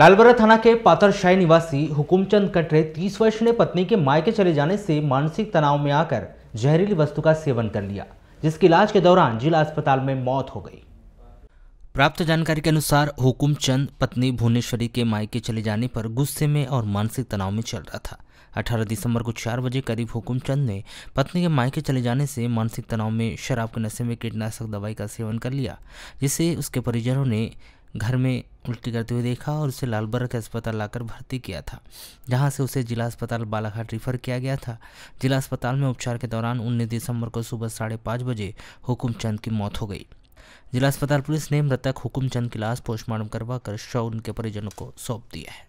लालबरा थाना के पातरशाही निवासी हुकुमचंद कटरे तीस वर्ष ने पत्नी के मायके चले जाने से मानसिक तनाव में आकर जहरीली वस्तु का सेवन कर लिया जिसके इलाज के दौरान जिला अस्पताल में मौत हो गई प्राप्त जानकारी के अनुसार हुकुमचंद चंद पत्नी भुवनेश्वरी के मायके चले जाने पर गुस्से में और मानसिक तनाव में चल रहा था 18 दिसंबर को चार बजे करीब हुकुम चंद ने पत्नी के मायके चले जाने से मानसिक तनाव में शराब के नशे में कीटनाशक दवाई का सेवन कर लिया जिसे उसके परिजनों ने घर में उल्टी करते हुए देखा और उसे लालबर्ग के अस्पताल लाकर भर्ती किया था जहां से उसे जिला अस्पताल बालाघाट रिफर किया गया था जिला अस्पताल में उपचार के दौरान उन्नीस दिसंबर को सुबह साढ़े पाँच बजे हुकुमचंद की मौत हो गई जिला अस्पताल पुलिस ने मृतक हुकुमचंद की लाश पोस्टमार्टम करवा कर शव उनके परिजनों को सौंप दिया है